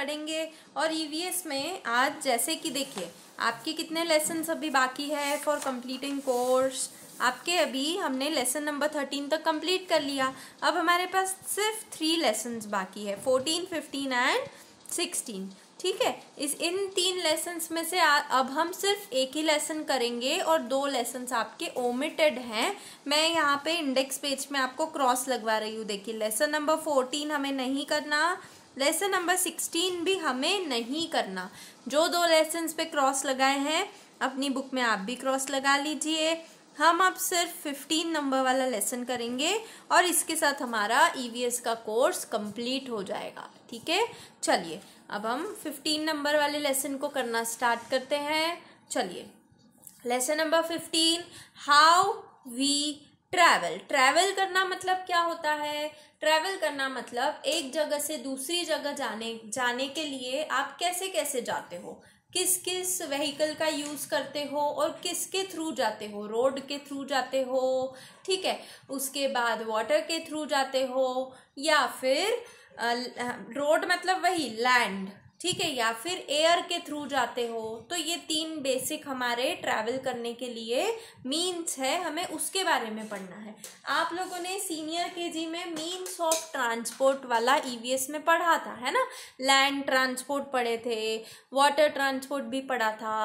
पढ़ेंगे और EVS e में आज जैसे कि देखिए आपके कितने लेसन अभी बाकी है फॉर कंप्लीटिंग कोर्स आपके अभी हमने लेसन नंबर थर्टीन तक कंप्लीट कर लिया अब हमारे पास सिर्फ थ्री लेसन्स बाकी है फोर्टीन फिफ्टीन एंड सिक्सटीन ठीक है इस इन तीन लेसन्स में से आ, अब हम सिर्फ एक ही लेसन करेंगे और दो लेसन्स आपके ओमिटेड हैं मैं यहाँ पे इंडेक्स पेज में आपको क्रॉस लगवा रही हूँ देखिए लेसन नंबर फोर्टीन हमें नहीं करना लेसन नंबर सिक्सटीन भी हमें नहीं करना जो दो लेसन पे क्रॉस लगाए हैं अपनी बुक में आप भी क्रॉस लगा लीजिए हम अब सिर्फ फिफ्टीन नंबर वाला लेसन करेंगे और इसके साथ हमारा ईवीएस e का कोर्स कंप्लीट हो जाएगा ठीक है चलिए अब हम फिफ्टीन नंबर वाले लेसन को करना स्टार्ट करते हैं चलिए lesson number fifteen how we travel travel करना मतलब क्या होता है ट्रैवल करना मतलब एक जगह से दूसरी जगह जाने जाने के लिए आप कैसे कैसे जाते हो किस किस व्हीकल का यूज़ करते हो और किसके थ्रू जाते हो रोड के थ्रू जाते हो ठीक है उसके बाद वाटर के थ्रू जाते हो या फिर रोड मतलब वही लैंड ठीक है या फिर एयर के थ्रू जाते हो तो ये तीन बेसिक हमारे ट्रैवल करने के लिए मीन्स है हमें उसके बारे में पढ़ना है आप लोगों ने सीनियर केजी में मीन्स ऑफ ट्रांसपोर्ट वाला ईवीएस e में पढ़ा था है ना लैंड ट्रांसपोर्ट पढ़े थे वाटर ट्रांसपोर्ट भी पढ़ा था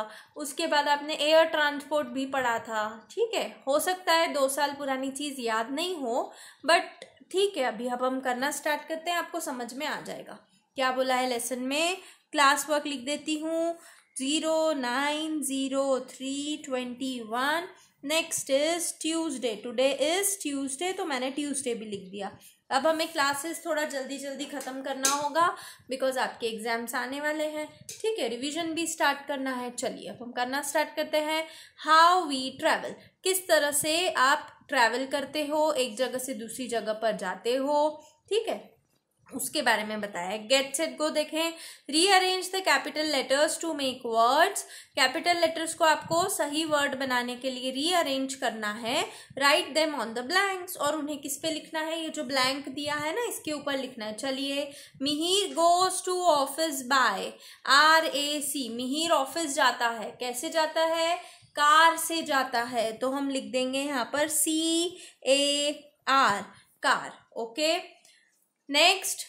उसके बाद आपने एयर ट्रांसपोर्ट भी पढ़ा था ठीक है हो सकता है दो साल पुरानी चीज़ याद नहीं हो बट ठीक है अभी अब हम करना स्टार्ट करते हैं आपको समझ में आ जाएगा क्या बोला है लेसन में क्लास वर्क लिख देती हूँ zero nine zero three twenty one next is Tuesday today is Tuesday तो मैंने ट्यूसडे भी लिख दिया अब हमें क्लासेस थोड़ा जल्दी जल्दी ख़त्म करना होगा बिकॉज आपके एग्ज़ाम्स आने वाले हैं ठीक है रिवीजन भी स्टार्ट करना है चलिए अब हम करना स्टार्ट करते हैं हाउ वी ट्रैवल किस तरह से आप ट्रैवल करते हो एक जगह से दूसरी जगह पर जाते हो ठीक है उसके बारे में बताया गेट सेट गो देखें rearrange the capital letters to make words capital letters को आपको सही वर्ड बनाने के लिए रीअरेंज करना है write them on the blanks और उन्हें किस पे लिखना है ये जो ब्लैंक दिया है ना इसके ऊपर लिखना है चलिए Mihir goes to office by R A C Mihir office जाता है कैसे जाता है कार से जाता है तो हम लिख देंगे यहाँ पर C A R car okay okay? Next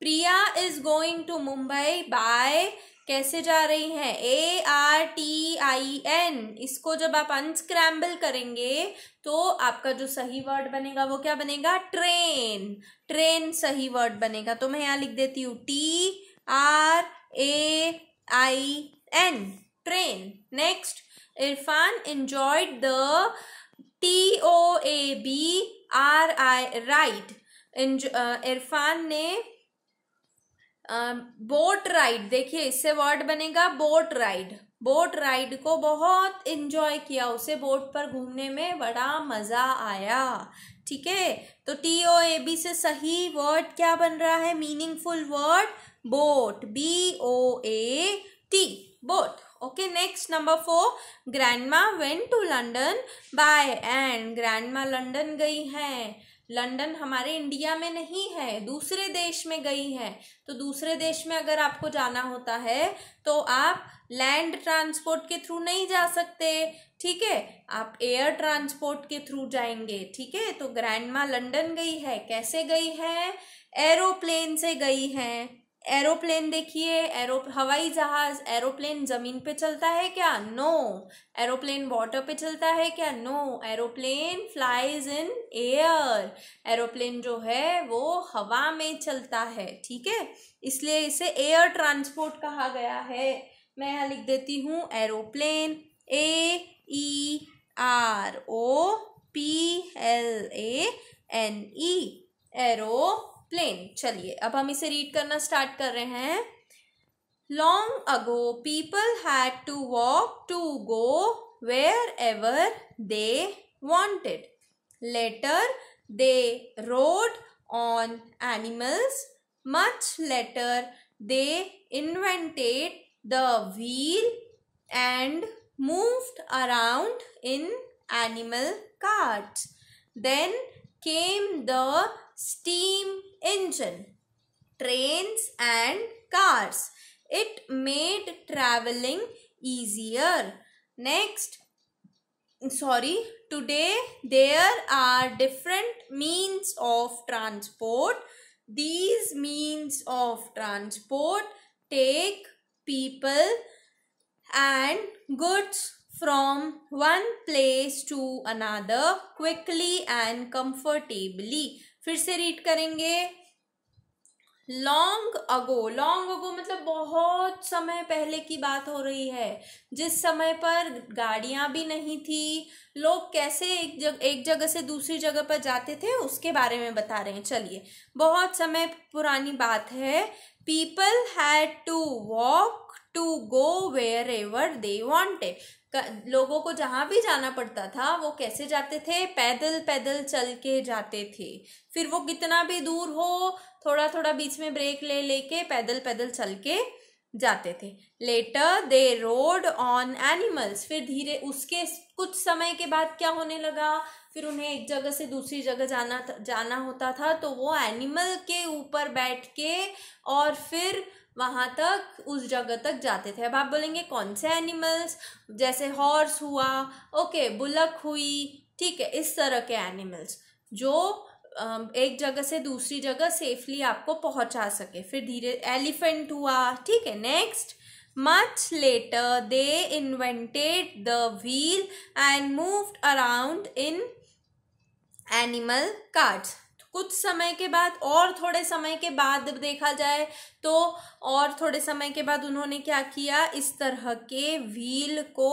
Priya is going to Mumbai by कैसे जा रही हैं A R T I N इसको जब आप अनस्क्रैम्बल करेंगे तो आपका जो सही वर्ड बनेगा वो क्या बनेगा ट्रेन ट्रेन सही वर्ड बनेगा तो मैं यहाँ लिख देती हूँ T R A I N train next Irfan enjoyed the T O A B R I right Irfan ने बोट राइड देखिए इससे वर्ड बनेगा बोट राइड बोट राइड को बहुत इंजॉय किया उसे बोट पर घूमने में बड़ा मज़ा आया ठीक है तो टी ओ ए बी से सही वर्ड क्या बन रहा है meaningful word boat B O A T boat okay next number four grandma went to London by and grandma London गई है लंदन हमारे इंडिया में नहीं है दूसरे देश में गई है तो दूसरे देश में अगर आपको जाना होता है तो आप लैंड ट्रांसपोर्ट के थ्रू नहीं जा सकते ठीक है आप एयर ट्रांसपोर्ट के थ्रू जाएंगे ठीक है तो ग्रैंड माँ लंदन गई है कैसे गई है एरोप्लेन से गई है एरोप्लेन देखिए एरो हवाई जहाज एरोप्लेन ज़मीन पे चलता है क्या नो एरोप्लेन वाटर पे चलता है क्या no aeroplane flies in air aeroplane जो है वो हवा में चलता है ठीक है इसलिए इसे एयर ट्रांसपोर्ट कहा गया है मैं यहाँ लिख देती हूँ aeroplane A E R O P L A N E aeroplane चलिए अब हम इसे रीड करना स्टार्ट कर रहे हैं long ago people had to walk to go wherever they wanted later they rode on animals much later they invented the wheel and moved around in animal cart then came the steam engine, trains and cars. It made traveling easier. Next, sorry, today there are different means of transport. These means of transport take people and goods from one place to another quickly and comfortably. फिर से read करेंगे long ago long ago मतलब बहुत समय पहले की बात हो रही है जिस समय पर गाड़ियां भी नहीं थी लोग कैसे एक जग एक जगह से दूसरी जगह पर जाते थे उसके बारे में बता रहे हैं चलिए बहुत समय पुरानी बात है people had to walk to go wherever they wanted लोगों को जहाँ भी जाना पड़ता था वो कैसे जाते थे पैदल पैदल चल के जाते थे फिर वो कितना भी दूर हो थोड़ा थोड़ा बीच में ब्रेक ले लेके पैदल पैदल चल के जाते थे later they rode on animals फिर धीरे उसके कुछ समय के बाद क्या होने लगा फिर उन्हें एक जगह से दूसरी जगह जाना जाना होता था तो वो एनिमल के ऊपर बैठ के और फिर वहाँ तक उस जगह तक जाते थे अब आप बोलेंगे कौन से एनिमल्स जैसे हॉर्स हुआ ओके बुलक हुई ठीक है इस तरह के एनिमल्स जो एक जगह से दूसरी जगह सेफली आपको पहुँचा सके फिर धीरे एलिफेंट हुआ ठीक है next much later they invented the wheel and moved around in animal cards कुछ समय के बाद और थोड़े समय के बाद देखा जाए तो और थोड़े समय के बाद उन्होंने क्या किया इस तरह के व्हील को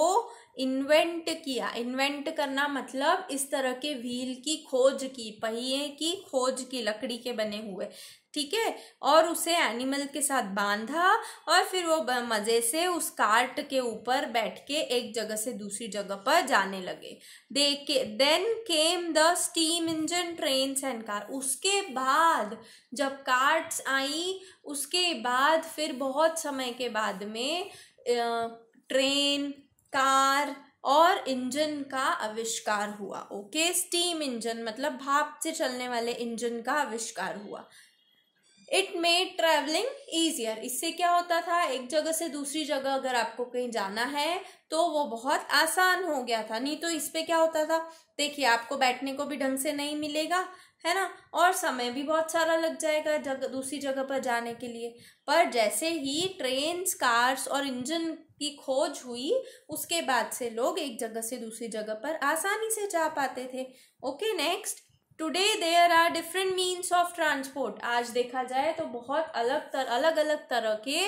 इन्वेंट किया इन्वेंट करना मतलब इस तरह के व्हील की खोज की पहिए की खोज की लकड़ी के बने हुए ठीक है और उसे एनिमल के साथ बांधा और फिर वो मज़े से उस कार्ट के ऊपर बैठ के एक जगह से दूसरी जगह पर जाने लगे दे के then came the steam engine train and car उसके बाद जब कार्ट्स आई उसके बाद फिर बहुत समय के बाद में ट्रेन कार और इंजन का आविष्कार हुआ ओके स्टीम इंजन मतलब भाप से चलने वाले इंजन का आविष्कार हुआ इट मेड ट्रैवलिंग ईजियर इससे क्या होता था एक जगह से दूसरी जगह अगर आपको कहीं जाना है तो वो बहुत आसान हो गया था नहीं तो इस पर क्या होता था देखिए आपको बैठने को भी ढंग से नहीं मिलेगा है ना और समय भी बहुत सारा लग जाएगा जगह दूसरी जगह पर जाने के लिए पर जैसे ही ट्रेन कार्स और इंजन की खोज हुई उसके बाद से लोग एक जगह से दूसरी जगह पर आसानी से जा पाते थे okay next today there are different means of transport आज देखा जाए तो बहुत अलग तर, अलग अलग तरह के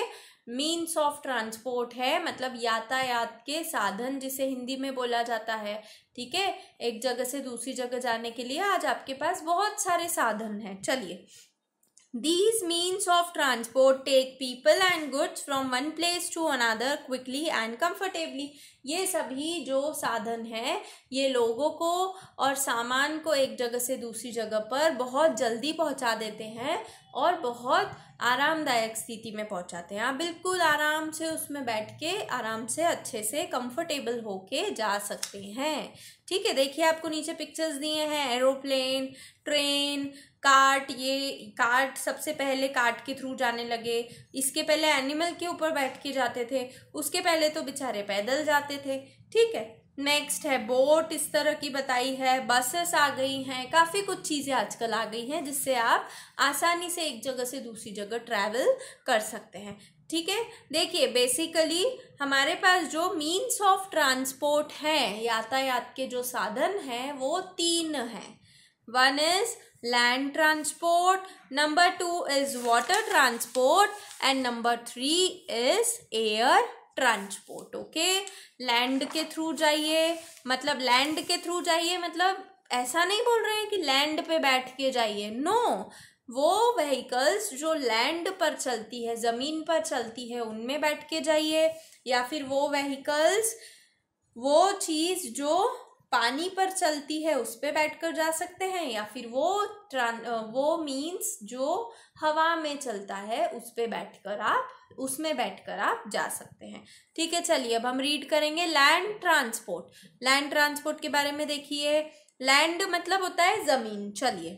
मीन्स ऑफ ट्रांसपोर्ट है मतलब यातायात के साधन जिसे हिंदी में बोला जाता है ठीक है एक जगह से दूसरी जगह जाने के लिए आज आपके पास बहुत सारे साधन हैं चलिए these means of transport take people and goods from one place to another quickly and comfortably ये सभी जो साधन हैं ये लोगों को और सामान को एक जगह से दूसरी जगह पर बहुत जल्दी पहुंचा देते हैं और बहुत आरामदायक स्थिति में पहुंचाते हैं आप बिल्कुल आराम से उसमें बैठ के आराम से अच्छे से कंफर्टेबल होके जा सकते हैं ठीक है देखिए आपको नीचे पिक्चर्स दिए हैं एरोप्लेन ट्रेन कार्ट ये कार्ट सबसे पहले कार्ट के थ्रू जाने लगे इसके पहले एनिमल के ऊपर बैठ के जाते थे उसके पहले तो बेचारे पैदल जाते जाते थे ठीक है नेक्स्ट है बोट इस तरह की बताई है बसेस आ गई हैं काफ़ी कुछ चीज़ें आजकल आ गई हैं जिससे आप आसानी से एक जगह से दूसरी जगह ट्रैवल कर सकते हैं ठीक है देखिए बेसिकली हमारे पास जो मीन्स ऑफ ट्रांसपोर्ट है यातायात के जो साधन हैं वो तीन हैं one is land transport number two is water transport and number three is air transport okay land के थ्रू जाइए मतलब लैंड के थ्रू जाइए मतलब ऐसा नहीं बोल रहे हैं कि लैंड पे बैठ के जाइए नो वो व्हीकल्स जो लैंड पर चलती है ज़मीन पर चलती है उनमें बैठ के जाइए या फिर वो व्हीकल्स वो चीज़ जो पानी पर चलती है उस पर बैठ कर जा सकते हैं या फिर वो ट्रां वो मीन्स जो हवा में चलता है उस पर बैठ कर आप उसमें बैठ कर आप जा सकते हैं ठीक है चलिए अब हम रीड करेंगे लैंड ट्रांसपोर्ट लैंड ट्रांसपोर्ट के बारे में देखिए लैंड मतलब होता है ज़मीन चलिए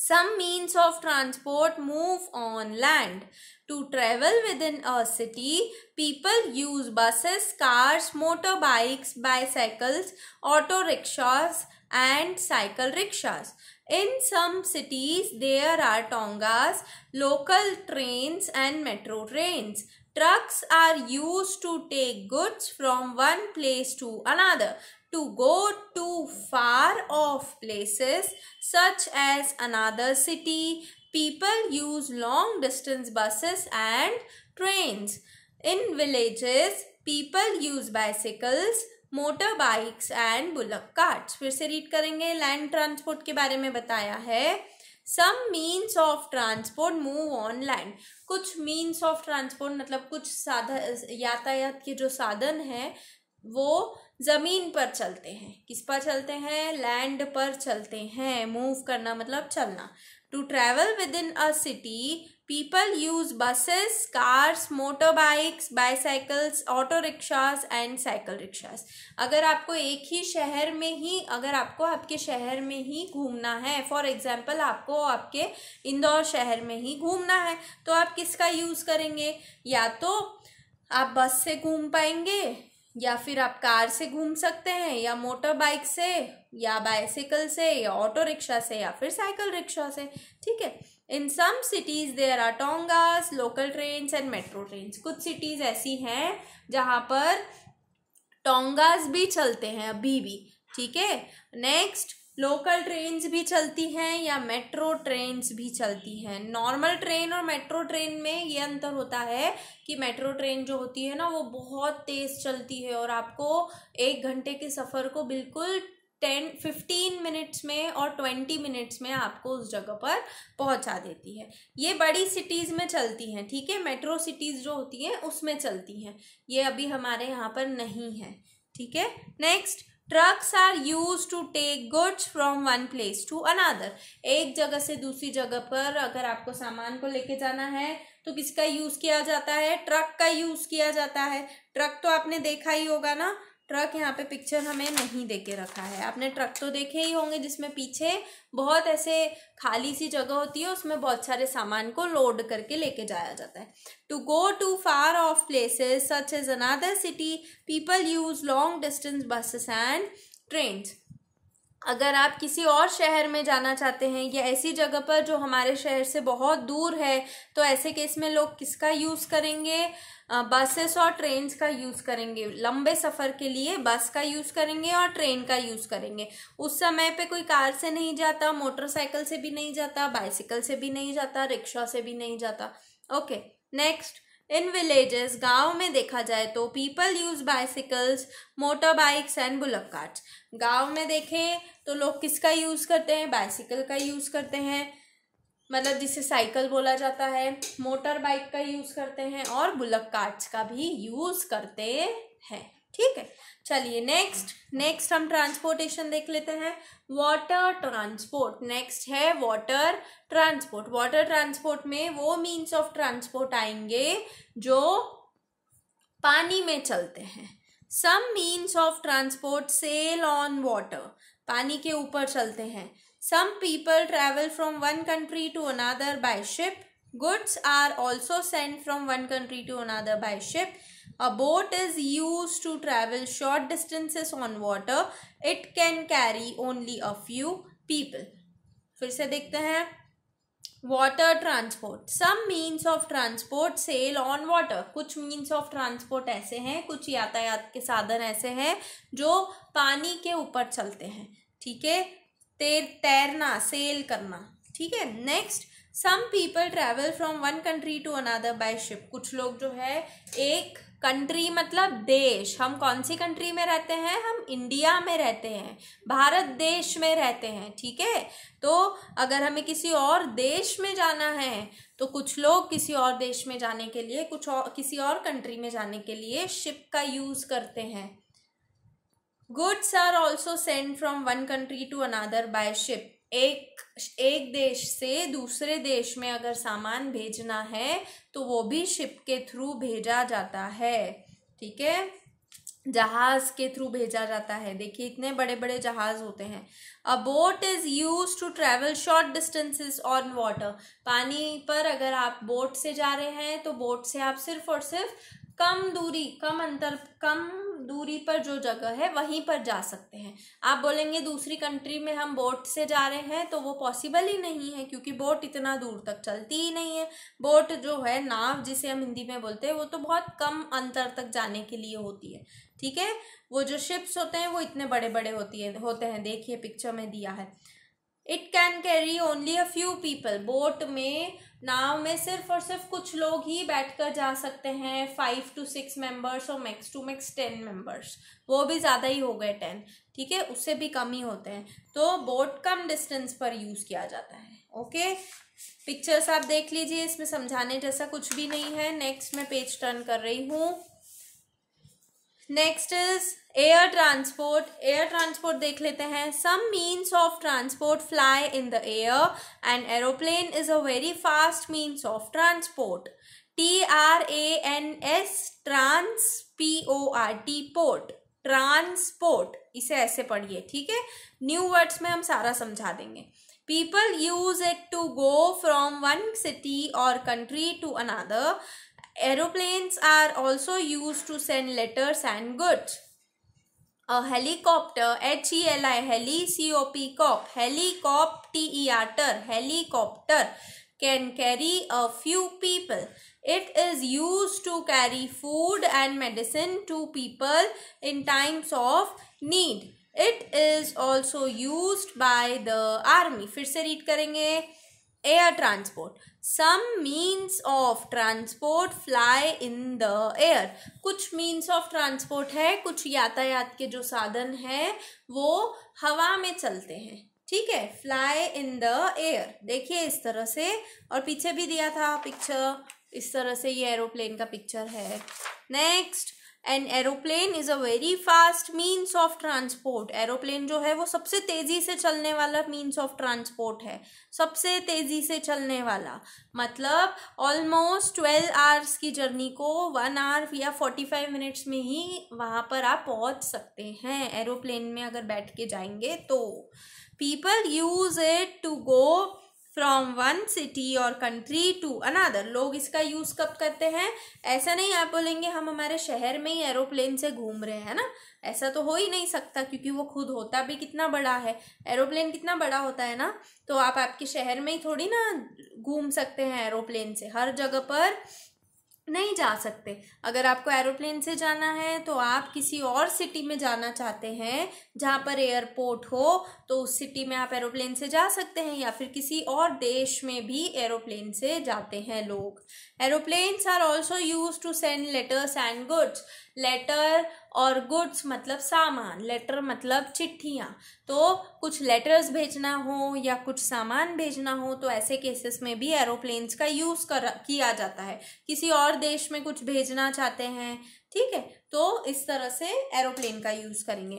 Some means of transport move on land. To travel within a city, people use buses, cars, motorbikes, bicycles, auto rickshaws and cycle rickshaws. In some cities, there are tongas, local trains and metro trains. Trucks are used to take goods from one place to another. to go to far off places such as another city. People use long distance buses and trains. In villages, people use bicycles, motor bikes and bullock carts फिर से read करेंगे land transport के बारे में बताया है some means of transport move on land कुछ means of transport मतलब कुछ साधन यातायात के जो साधन हैं वो ज़मीन पर चलते हैं किस पर चलते हैं लैंड पर चलते हैं मूव करना मतलब चलना to travel within a city people use buses cars motorbikes bicycles auto rickshaws and cycle rickshaws अगर आपको एक ही शहर में ही अगर आपको आपके शहर में ही घूमना है फॉर एग्जाम्पल आपको आपके इंदौर शहर में ही घूमना है तो आप किसका यूज़ करेंगे या तो आप बस से घूम पाएंगे या फिर आप कार से घूम सकते हैं या मोटर बाइक से या बाइसिकल से या ऑटो रिक्शा से या फिर साइकिल रिक्शा से ठीक है in some cities there are tongas local trains and metro trains कुछ सिटीज़ ऐसी हैं जहाँ पर टोंगास भी चलते हैं अभी भी ठीक है नेक्स्ट लोकल ट्रेन्स भी चलती हैं या मेट्रो ट्रेन्स भी चलती हैं नॉर्मल ट्रेन और मेट्रो ट्रेन में ये अंतर होता है कि मेट्रो ट्रेन जो होती है ना वो बहुत तेज़ चलती है और आपको एक घंटे के सफ़र को बिल्कुल टेन फिफ्टीन मिनट्स में और ट्वेंटी मिनट्स में आपको उस जगह पर पहुंचा देती है ये बड़ी सिटीज़ में चलती हैं ठीक है मेट्रो सिटीज़ जो होती हैं उसमें चलती हैं ये अभी हमारे यहाँ पर नहीं है ठीक है next trucks are used to take goods from one place to another एक जगह से दूसरी जगह पर अगर आपको सामान को लेके जाना है तो किसका यूज़ किया जाता है ट्रक का यूज़ किया जाता है ट्रक तो आपने देखा ही होगा ना ट्रक यहाँ पे पिक्चर हमें नहीं दे के रखा है आपने ट्रक तो देखे ही होंगे जिसमें पीछे बहुत ऐसे खाली सी जगह होती है उसमें बहुत सारे सामान को लोड करके लेके जाया जाता है to go to far off places such as another city people use long distance buses and train अगर आप किसी और शहर में जाना चाहते हैं या ऐसी जगह पर जो हमारे शहर से बहुत दूर है तो ऐसे केस में लोग किसका यूज़ करेंगे बसेस और ट्रेन का यूज़ करेंगे लंबे सफ़र के लिए बस का यूज़ करेंगे और ट्रेन का यूज़ करेंगे उस समय पे कोई कार से नहीं जाता मोटरसाइकिल से भी नहीं जाता बाइसिकल से भी नहीं जाता रिक्शा से भी नहीं जाता ओके नेक्स्ट इन विलेजेस गाँव में देखा जाए तो people use bicycles motor bikes and bullock carts गाँव में देखें तो लोग किसका यूज़ करते हैं बाइसिकल का यूज़ करते हैं मतलब जिसे साइकिल बोला जाता है मोटर बाइक का यूज़ करते हैं और बुलक कार्ट्स का भी यूज़ करते हैं ठीक है चलिए नेक्स्ट नेक्स्ट हम ट्रांसपोर्टेशन देख लेते हैं वाटर ट्रांसपोर्ट नेक्स्ट है वाटर ट्रांसपोर्ट वाटर ट्रांसपोर्ट में वो मीन्स ऑफ ट्रांसपोर्ट आएंगे जो पानी में चलते हैं some means of transport sail on water पानी के ऊपर चलते हैं some people travel from one country to another by ship goods are also send from one country to another by ship A boat is used to travel short distances on water. It can carry only a few people. फिर से देखते हैं water transport some means of transport sail on water कुछ means of transport ऐसे हैं कुछ यातायात के साधन ऐसे हैं जो पानी के ऊपर चलते हैं ठीक है तेर तैरना सेल करना ठीक है next some people travel from one country to another by ship कुछ लोग जो है एक कंट्री मतलब देश हम कौन सी कंट्री में रहते हैं हम इंडिया में रहते हैं भारत देश में रहते हैं ठीक है तो अगर हमें किसी और देश में जाना है तो कुछ लोग किसी और देश में जाने के लिए कुछ और किसी और कंट्री में जाने के लिए शिप का यूज़ करते हैं goods are also send from one country to another by ship एक एक देश से दूसरे देश में अगर सामान भेजना है तो वो भी शिप के थ्रू भेजा जाता है ठीक है जहाज के थ्रू भेजा जाता है देखिए इतने बड़े बड़े जहाज होते हैं a boat is use to travel short distances on water पानी पर अगर आप बोट से जा रहे हैं तो बोट से आप सिर्फ और सिर्फ कम दूरी कम अंतर कम दूरी पर जो जगह है वहीं पर जा सकते हैं आप बोलेंगे दूसरी कंट्री में हम बोट से जा रहे हैं तो वो पॉसिबल ही नहीं है क्योंकि बोट इतना दूर तक चलती ही नहीं है बोट जो है नाव जिसे हम हिंदी में बोलते हैं वो तो बहुत कम अंतर तक जाने के लिए होती है ठीक है वो जो शिप्स होते हैं वो इतने बड़े बड़े होती है होते हैं देखिए पिक्चर में दिया है it can carry only a few people boat में नाव में सिर्फ और सिर्फ कुछ लोग ही बैठकर जा सकते हैं फाइव टू सिक्स मेंबर्स और max to max ten members वो भी ज़्यादा ही हो गए टेन ठीक है उससे भी कम ही होते हैं तो बोट कम डिस्टेंस पर यूज़ किया जाता है ओके पिक्चर्स आप देख लीजिए इसमें समझाने जैसा कुछ भी नहीं है नेक्स्ट मैं पेज टर्न कर रही हूँ next is air transport air transport देख लेते हैं some means of transport fly in the air and aeroplane is a very fast means of transport T R A N S trans P O R T port transport इसे ऐसे पढ़िए ठीक है new words में हम सारा समझा देंगे people use it to go from one city or country to another Aeroplanes are also used to send letters and goods. A helicopter, H-E-L-I, heli, C-O-P, cop, helicopter, ter helicopter can carry a few people. It is used to carry food and medicine to people in times of need. It is also used by the army. फिर से read करेंगे air transport some means of transport fly in the air कुछ means of transport है कुछ यातायात के जो साधन है वो हवा में चलते हैं ठीक है फ्लाई इन द एयर देखिए इस तरह से और पीछे भी दिया था पिक्चर इस तरह से ये एरोप्लेन का पिक्चर है next and aeroplane is a very fast means of transport aeroplane जो है वो सबसे तेज़ी से चलने वाला मीन्स ऑफ ट्रांसपोर्ट है सबसे तेज़ी से चलने वाला मतलब ऑलमोस्ट ट्वेल्व आवर्स की जर्नी को वन आवर या फोर्टी फाइव मिनट्स में ही वहाँ पर आप पहुँच सकते हैं एरोप्लेन में अगर बैठ के जाएंगे तो people use it to go from one city or country to another लोग इसका यूज़ कब करते हैं ऐसा नहीं आप बोलेंगे हम हमारे शहर में ही एरोप्लेन से घूम रहे हैं ना ऐसा तो हो ही नहीं सकता क्योंकि वो खुद होता भी कितना बड़ा है एरोप्लेन कितना बड़ा होता है ना तो आप आपके शहर में ही थोड़ी ना घूम सकते हैं एरोप्लेन से हर जगह पर नहीं जा सकते अगर आपको एरोप्लेन से जाना है तो आप किसी और सिटी में जाना चाहते हैं जहाँ पर एयरपोर्ट हो तो उस सिटी में आप एरोप्लेन से जा सकते हैं या फिर किसी और देश में भी एरोप्लेन से जाते हैं लोग aeroplanes are also use to send letters and goods letter और गुड्स मतलब सामान लेटर मतलब चिट्ठियाँ तो कुछ लेटर्स भेजना हो या कुछ सामान भेजना हो तो ऐसे केसेस में भी एरोप्लेन्स का यूज़ कर किया जाता है किसी और देश में कुछ भेजना चाहते हैं ठीक है तो इस तरह से एरोप्लेन का यूज़ करेंगे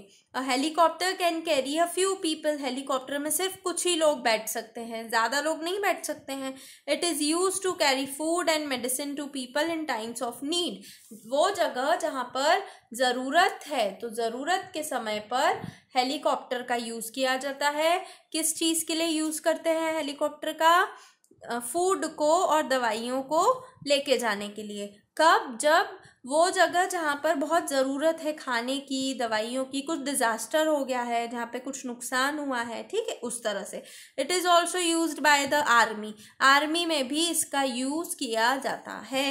helicopter can carry a few people helicopter में सिर्फ कुछ ही लोग बैठ सकते हैं ज़्यादा लोग नहीं बैठ सकते हैं it is use to carry food and medicine to people in times of need वो जगह जहाँ पर ज़रूरत है तो ज़रूरत के समय पर हेलीकॉप्टर का यूज़ किया जाता है किस चीज़ के लिए यूज़ करते हैं हेलीकॉप्टर का फूड को और दवाइयों को लेके जाने के लिए कब जब वो जगह जहाँ पर बहुत ज़रूरत है खाने की दवाइयों की कुछ डिज़ास्टर हो गया है जहाँ पे कुछ नुकसान हुआ है ठीक है उस तरह से it is also use by the army army में भी इसका यूज़ किया जाता है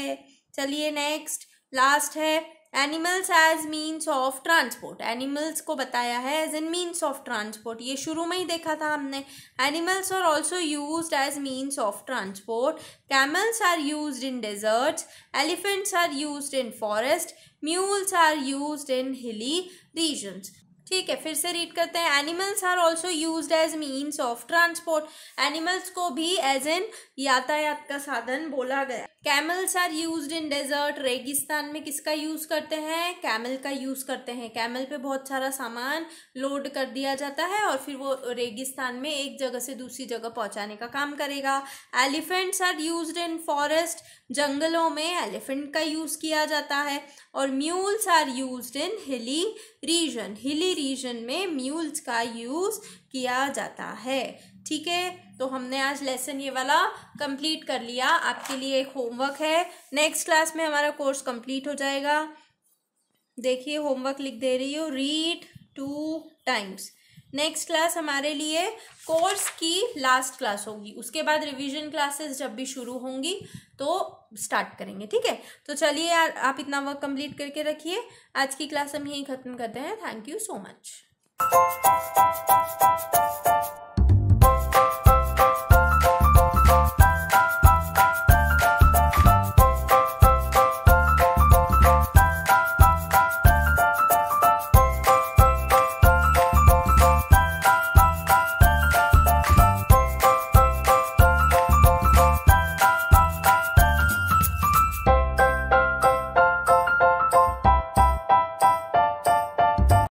चलिए नेक्स्ट लास्ट है animals as means of transport animals को बताया है as an means of transport ये शुरू में ही देखा था हमने animals are also use as means of transport camels are use in deserts elephants are use in forest mules are use in hilly regions ठीक है फिर से रीड करते हैं animals are also use as means of transport animals को भी as an यातायात का साधन बोला गया camels are use in desert रेगिस्तान में किसका यूज़ करते हैं कैमल का यूज़ करते हैं कैमल पे बहुत सारा सामान लोड कर दिया जाता है और फिर वो रेगिस्तान में एक जगह से दूसरी जगह पहुंचाने का काम करेगा elephants are use in forest जंगलों में एलिफेंट का यूज़ किया जाता है और mules are use in hilly region hilly region में म्यूल्स का यूज़ किया जाता है ठीक है तो हमने आज लेसन ये वाला कंप्लीट कर लिया आपके लिए एक होमवर्क है नेक्स्ट क्लास में हमारा कोर्स कंप्लीट हो जाएगा देखिए होमवर्क लिख दे रही हूँ read two times next class हमारे लिए कोर्स की लास्ट क्लास होगी उसके बाद रिवीजन क्लासेस जब भी शुरू होंगी तो स्टार्ट करेंगे ठीक है तो चलिए आप इतना वर्क कंप्लीट करके रखिए आज की क्लास हम यहीं ख़त्म करते हैं thank you so much you.